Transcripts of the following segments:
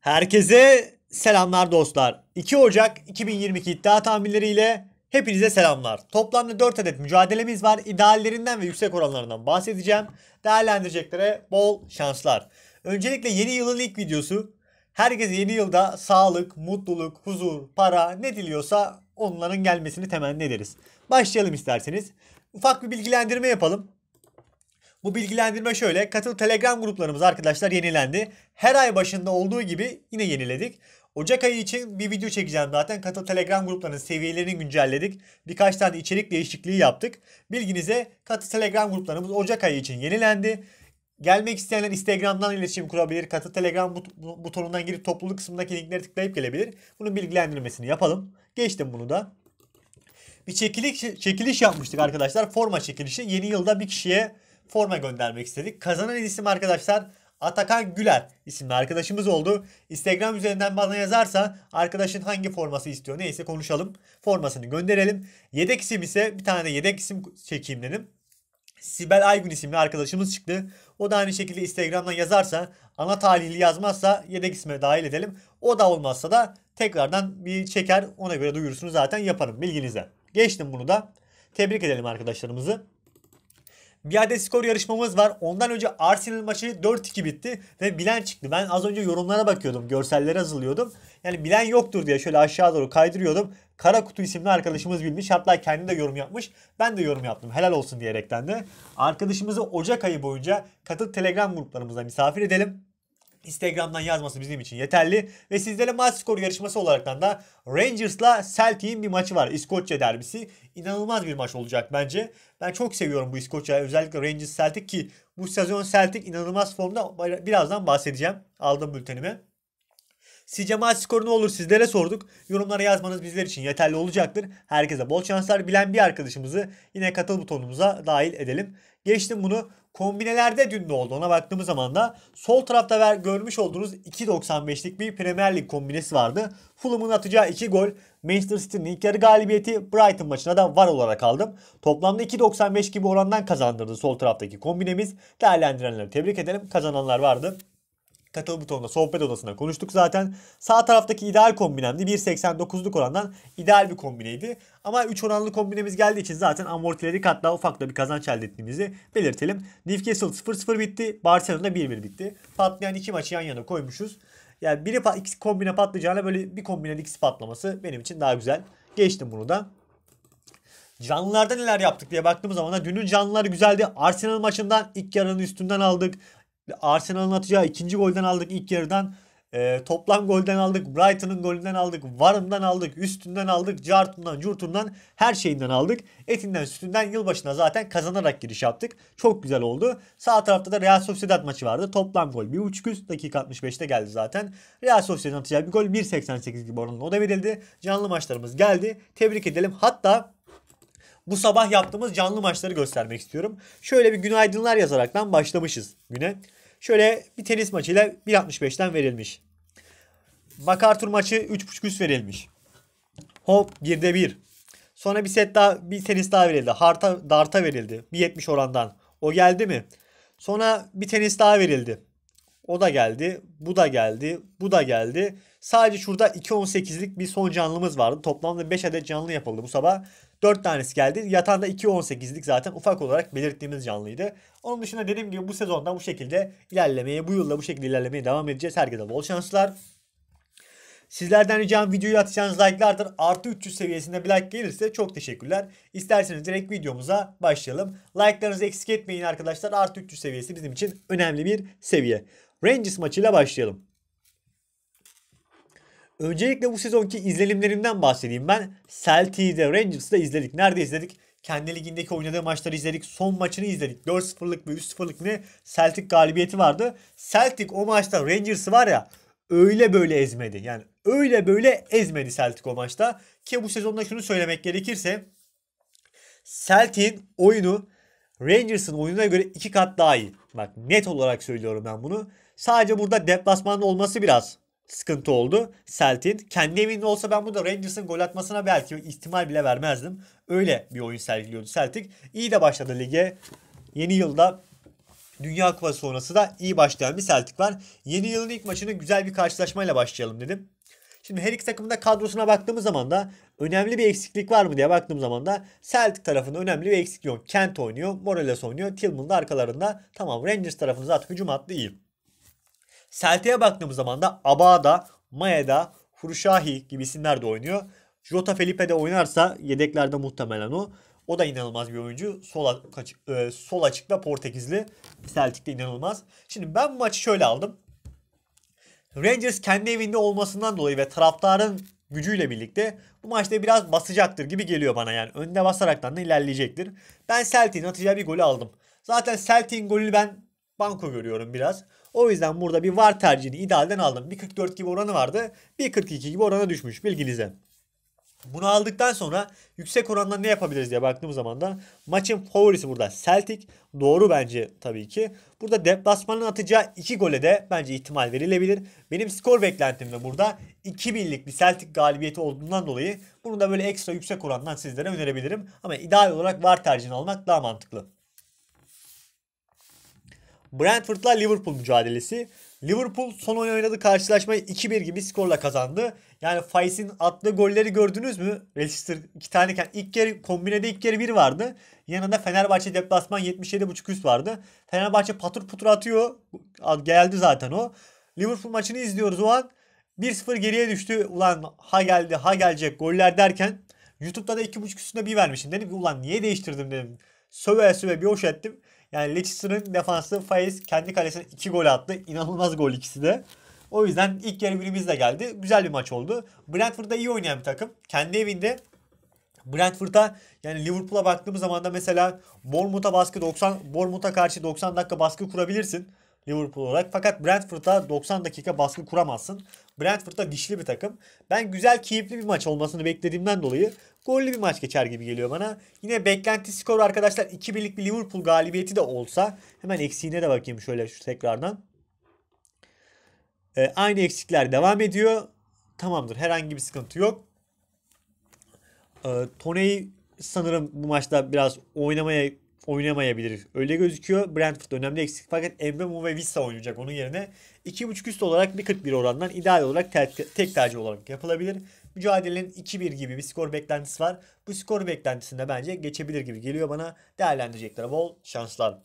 Herkese selamlar dostlar. 2 Ocak 2022 iddia tahminleriyle hepinize selamlar. Toplamda 4 adet mücadelemiz var. İdeallerinden ve yüksek oranlarından bahsedeceğim. Değerlendireceklere bol şanslar. Öncelikle yeni yılın ilk videosu. Herkese yeni yılda sağlık, mutluluk, huzur, para ne diliyorsa onların gelmesini temenni ederiz. Başlayalım isterseniz. Ufak bir bilgilendirme yapalım. Bu bilgilendirme şöyle. Katıl Telegram gruplarımız arkadaşlar yenilendi. Her ay başında olduğu gibi yine yeniledik. Ocak ayı için bir video çekeceğim zaten. Katıl Telegram gruplarının seviyelerini güncelledik. Birkaç tane içerik değişikliği yaptık. Bilginize Katıl Telegram gruplarımız Ocak ayı için yenilendi. Gelmek isteyenler Instagram'dan iletişim kurabilir. Katıl Telegram butonundan girip topluluk kısmındaki linkleri tıklayıp gelebilir. Bunun bilgilendirmesini yapalım. Geçtim bunu da. Bir çekiliş, çekiliş yapmıştık arkadaşlar. Forma çekilişi. Yeni yılda bir kişiye forma göndermek istedik. Kazanan isim arkadaşlar Atakan Güler isimli arkadaşımız oldu. Instagram üzerinden bana yazarsa arkadaşın hangi forması istiyor neyse konuşalım. Formasını gönderelim. Yedek isim ise bir tane de yedek isim çekeyim dedim. Sibel Aygün isimli arkadaşımız çıktı. O da aynı şekilde Instagram'dan yazarsa ana talihli yazmazsa yedek isme dahil edelim. O da olmazsa da tekrardan bir çeker ona göre duyurusunu zaten yaparım bilginize. Geçtim bunu da. Tebrik edelim arkadaşlarımızı. Bir adet skor yarışmamız var. Ondan önce Arsenal maçı 4-2 bitti ve bilen çıktı. Ben az önce yorumlara bakıyordum. Görselleri hazırlıyordum. Yani bilen yoktur diye şöyle aşağı doğru kaydırıyordum. Kara Kutu isimli arkadaşımız bilmiş. Hatta kendi de yorum yapmış. Ben de yorum yaptım. Helal olsun diyerekten de. Arkadaşımızı Ocak ayı boyunca katıl Telegram gruplarımıza misafir edelim. Instagram'dan yazması bizim için yeterli. Ve sizlere maç skoru yarışması olaraktan da Rangers'la Celtic'in bir maçı var. İskoçya derbisi. İnanılmaz bir maç olacak bence. Ben çok seviyorum bu İskoçya özellikle Rangers Celtic ki bu sezon Celtic inanılmaz formda. Birazdan bahsedeceğim. Aldım bültenime. Sizce maç skoru ne olur sizlere sorduk. Yorumlara yazmanız bizler için yeterli olacaktır. Herkese bol şanslar. Bilen bir arkadaşımızı yine katıl butonumuza dahil edelim. Geçtim bunu. Kombinelerde dün ne oldu ona baktığımız zaman da sol tarafta ver, görmüş olduğunuz 2.95'lik bir Premier Lig kombinesi vardı. Fulham'ın atacağı 2 gol Manchester City'nin ilk yarı galibiyeti Brighton maçına da var olarak aldım. Toplamda 2.95 gibi orandan kazandırdı sol taraftaki kombinemiz. Değerlendirenleri tebrik edelim Kazananlar vardı katıl butonunda sohbet odasında konuştuk zaten. Sağ taraftaki ideal kombinemdi. 1.89'luk orandan ideal bir kombineydi. Ama 3 oranlı kombinemiz geldiği için zaten amortileri katla daha ufak da bir kazanç elde ettiğimizi belirtelim. Newcastle 0-0 bitti. Barcelona 1-1 bitti. Patlayan iki maçı yan yana koymuşuz. Yani biri ikisi kombine patlayacağına böyle bir kombinen ikisi patlaması benim için daha güzel. Geçtim bunu da. Canlılarda neler yaptık diye baktığımız zaman da dünün canlılar güzeldi. Arsenal maçından ilk yarının üstünden aldık. Arsenal'ın atacağı ikinci golden aldık ilk yarıdan. E, toplam golden aldık. Brighton'ın golünden aldık. Varım'dan aldık. Üstünden aldık. Cartun'dan, Curtun'dan her şeyinden aldık. Etinden, sütünden yılbaşına zaten kazanarak giriş yaptık. Çok güzel oldu. Sağ tarafta da Real Sociedad maçı vardı. Toplam gol 1.5 üst. Dakika 65'te geldi zaten. Real Sociedad atacağı bir gol 1.88 gibi oranla o da verildi. Canlı maçlarımız geldi. Tebrik edelim. Hatta bu sabah yaptığımız canlı maçları göstermek istiyorum. Şöyle bir günaydınlar yazaraktan başlamışız güne. Şöyle bir tenis maçıyla 1.65'ten verilmiş. MacArthur maçı 3.5 üst verilmiş. Hop 1'de 1. Sonra bir set daha bir tenis daha verildi. Harta, darta verildi. 1.70 orandan. O geldi mi? Sonra bir tenis daha verildi. O da geldi. Bu da geldi. Bu da geldi. Sadece şurada 2.18'lik bir son canlımız vardı. Toplamda 5 adet canlı yapıldı bu sabah. 4 tanesi geldi. Yatanda da 2.18'lik zaten ufak olarak belirttiğimiz canlıydı. Onun dışında dediğim gibi bu sezonda bu şekilde ilerlemeye, bu yılda bu şekilde ilerlemeye devam edeceğiz. Herkese bol şanslar. Sizlerden ricam videoyu atacağınız like'lardır. Artı 300 seviyesinde bir like gelirse çok teşekkürler. İsterseniz direkt videomuza başlayalım. Like'larınızı eksik etmeyin arkadaşlar. Artı 300 seviyesi bizim için önemli bir seviye. Rangers maçıyla başlayalım. Öncelikle bu sezonki izlenimlerimden bahsedeyim ben. Celtic'i de Rangers'ı da izledik. Nerede izledik? Kendi ligindeki oynadığı maçları izledik. Son maçını izledik. 4-0'lık ve 3-0'lık ne Celtic galibiyeti vardı. Celtic o maçta Rangers'ı var ya öyle böyle ezmedi. Yani öyle böyle ezmedi Celtic o maçta. Ki bu sezonda şunu söylemek gerekirse Celtic'in oyunu Rangers'ın oyununa göre iki kat daha iyi. Bak net olarak söylüyorum ben bunu. Sadece burada deplasmanda olması biraz sıkıntı oldu Celtic'in. Kendi evinde olsa ben burada Rangers'ın gol atmasına belki ihtimal bile vermezdim. Öyle bir oyun sergiliyordu Celtic. İyi de başladı lige. Yeni yılda Dünya Kupası sonrası da iyi başlayan bir Celtic var. Yeni yılın ilk maçını güzel bir karşılaşmayla başlayalım dedim. Şimdi her iki takımın da kadrosuna baktığımız zaman da önemli bir eksiklik var mı diye baktığım zaman da Celtic tarafında önemli bir eksiklik yok. Kent oynuyor, Morales oynuyor, Tillman da arkalarında. Tamam Rangers tarafında zaten hücum hattı iyi. Celta'ya baktığımız zaman da Abada, Maeda, Hurşahi gibi isimler de oynuyor. Jota Felipe de oynarsa yedeklerde muhtemelen o. O da inanılmaz bir oyuncu. Sol, açık, e, sol açıkta Portekizli. de inanılmaz. Şimdi ben maçı şöyle aldım. Rangers kendi evinde olmasından dolayı ve taraftarın gücüyle birlikte bu maçta biraz basacaktır gibi geliyor bana yani. Önde basaraktan da ilerleyecektir. Ben Celtic'in atacağı bir golü aldım. Zaten Celtic'in golü ben banko görüyorum biraz. O yüzden burada bir var tercihini idealden aldım. 1.44 gibi oranı vardı. 1.42 gibi orana düşmüş bilginize. Bunu aldıktan sonra yüksek oranla ne yapabiliriz diye baktığım zaman da maçın favorisi burada Celtic. Doğru bence tabii ki. Burada deplasmanın atacağı 2 gole de bence ihtimal verilebilir. Benim skor beklentim de burada 2-1'lik bir Celtic galibiyeti olduğundan dolayı bunu da böyle ekstra yüksek orandan sizlere önerebilirim. Ama ideal olarak var tercihini almak daha mantıklı. Brentford'la Liverpool mücadelesi. Liverpool son oyun oynadı karşılaşmayı 2-1 gibi skorla kazandı. Yani Faiz'in attığı golleri gördünüz mü? Leicester 2 taneyken ilk yarı kombinede ilk yarı 1 vardı. Yanında Fenerbahçe deplasman 77.5 üst vardı. Fenerbahçe patur putur atıyor. Geldi zaten o. Liverpool maçını izliyoruz o an. 1-0 geriye düştü. Ulan ha geldi ha gelecek goller derken YouTube'da da 2.5 üstünde bir vermişim. Dedim ki ulan niye değiştirdim dedim. Söve söve bir hoş ettim. Yani Leicester'ın defansı Faiz kendi kalesine 2 gol attı. İnanılmaz gol ikisi de. O yüzden ilk yarı birimizle geldi. Güzel bir maç oldu. Brentford'da iyi oynayan bir takım. Kendi evinde Brentford'a yani Liverpool'a baktığımız zaman da mesela Bournemouth'a baskı 90 Bournemouth'a karşı 90 dakika baskı kurabilirsin Liverpool olarak. Fakat Brentford'a 90 dakika baskı kuramazsın. Brentford da dişli bir takım. Ben güzel keyifli bir maç olmasını beklediğimden dolayı gollü bir maç geçer gibi geliyor bana. Yine beklenti skoru arkadaşlar 2-1'lik bir Liverpool galibiyeti de olsa hemen eksiğine de bakayım şöyle şu tekrardan. Ee, aynı eksikler devam ediyor. Tamamdır herhangi bir sıkıntı yok. Ee, Toney sanırım bu maçta biraz oynamaya oynamayabilir. Öyle gözüküyor. Brentford önemli eksik. Fakat Mbemu ve Vissa oynayacak onun yerine. 2.5 üst olarak 1.41 oranından ideal olarak ter- tek tercih olarak yapılabilir. Mücadelenin 2-1 gibi bir skor beklentisi var. Bu skor beklentisinde bence geçebilir gibi geliyor bana. Değerlendirecekler bol şanslar.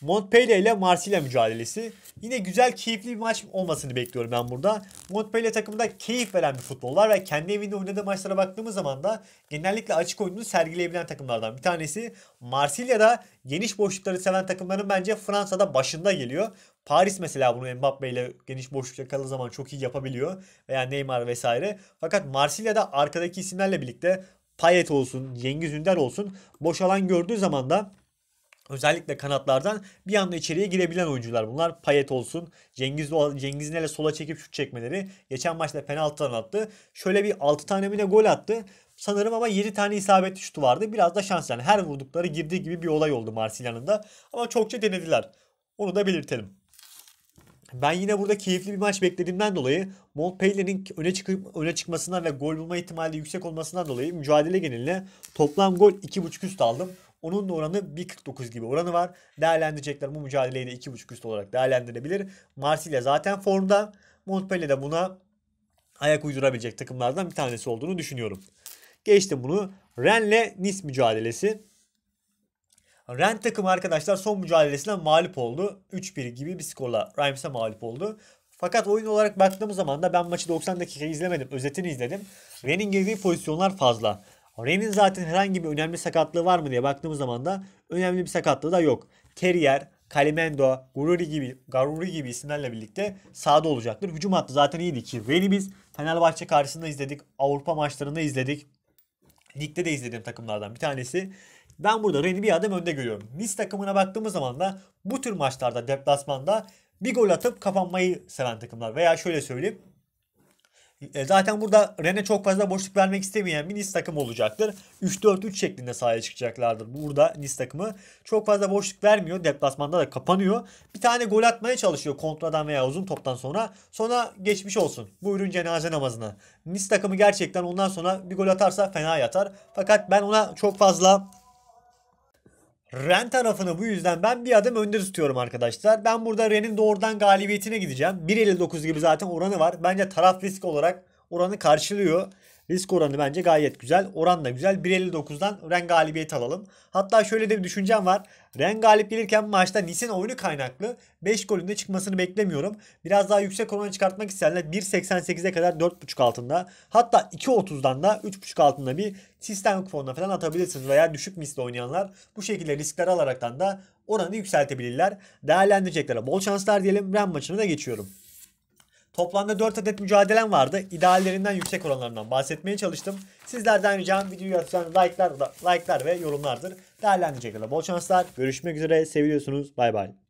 Montpellier ile Marsilya mücadelesi. Yine güzel, keyifli bir maç olmasını bekliyorum ben burada. Montpellier takımında keyif veren bir futbollar ve kendi evinde oynadığı maçlara baktığımız zaman da genellikle açık oyununu sergileyebilen takımlardan bir tanesi. Marsilya'da geniş boşlukları seven takımların bence Fransa'da başında geliyor. Paris mesela bunu Mbappe ile geniş boşlukta kaldığı zaman çok iyi yapabiliyor. Veya Neymar vesaire. Fakat Marsilya'da arkadaki isimlerle birlikte Payet olsun, Yengiz Ünder olsun boş alan gördüğü zaman da Özellikle kanatlardan bir anda içeriye girebilen oyuncular bunlar. Payet olsun. Cengiz Doğal, Cengiz'in sola çekip şut çekmeleri. Geçen maçta penaltıdan attı. Şöyle bir 6 tane mi gol attı. Sanırım ama 7 tane isabetli şutu vardı. Biraz da şans yani. Her vurdukları girdiği gibi bir olay oldu Marsilya'nın da. Ama çokça denediler. Onu da belirtelim. Ben yine burada keyifli bir maç beklediğimden dolayı Montpellier'in öne, çıkıp, öne çıkmasından ve gol bulma ihtimali yüksek olmasından dolayı mücadele geneline toplam gol 2.5 üst aldım. Onunla oranı 1.49 gibi oranı var. Değerlendirecekler bu mücadeleyi de 2.5 üst olarak değerlendirebilir. Marsilya zaten formda. Montpellier de buna ayak uydurabilecek takımlardan bir tanesi olduğunu düşünüyorum. Geçtim bunu. Rennes'le Nice mücadelesi. Rennes takımı arkadaşlar son mücadelesinden mağlup oldu. 3-1 gibi bir skorla Reims'e mağlup oldu. Fakat oyun olarak baktığımız zaman da ben maçı 90 dakika izlemedim. Özetini izledim. Rennes'in girdiği pozisyonlar fazla. Ren'in zaten herhangi bir önemli sakatlığı var mı diye baktığımız zaman da önemli bir sakatlığı da yok. Terrier, Kalimendo, Gururi gibi, Garuri gibi isimlerle birlikte sahada olacaktır. Hücum hattı zaten iyiydi ki. Ren'i biz Fenerbahçe karşısında izledik. Avrupa maçlarında izledik. Ligde de izlediğim takımlardan bir tanesi. Ben burada Ren'i bir adım önde görüyorum. Nice takımına baktığımız zaman da bu tür maçlarda deplasmanda bir gol atıp kapanmayı seven takımlar. Veya şöyle söyleyeyim e, zaten burada Rene çok fazla boşluk vermek istemeyen bir Nice takımı olacaktır. 3-4-3 şeklinde sahaya çıkacaklardır. Burada Nice takımı çok fazla boşluk vermiyor. Deplasmanda da kapanıyor. Bir tane gol atmaya çalışıyor kontradan veya uzun toptan sonra. Sonra geçmiş olsun. Buyurun cenaze namazına. Nice takımı gerçekten ondan sonra bir gol atarsa fena yatar. Fakat ben ona çok fazla Ren tarafını bu yüzden ben bir adım önde tutuyorum arkadaşlar. Ben burada Ren'in doğrudan galibiyetine gideceğim. 1.59 gibi zaten oranı var. Bence taraf risk olarak oranı karşılıyor. Risk oranı bence gayet güzel. Oran da güzel. 1.59'dan Ren galibiyet alalım. Hatta şöyle de bir düşüncem var. Ren galip gelirken maçta Nis'in oyunu kaynaklı 5 golünde çıkmasını beklemiyorum. Biraz daha yüksek oranı çıkartmak isterler. 1.88'e kadar 4.5 altında. Hatta 2.30'dan da 3.5 altında bir sistem kuponuna falan atabilirsiniz. Veya düşük misli oynayanlar bu şekilde riskler alaraktan da oranı yükseltebilirler. Değerlendireceklere bol şanslar diyelim. Ren maçına da geçiyorum. Toplamda 4 adet mücadelem vardı. İdeallerinden yüksek oranlarından bahsetmeye çalıştım. Sizlerden ricam videoyu atılan like'lar, like'lar ve yorumlardır. Değerlendirecekler. Bol şanslar. Görüşmek üzere. Seviyorsunuz. Bay bay.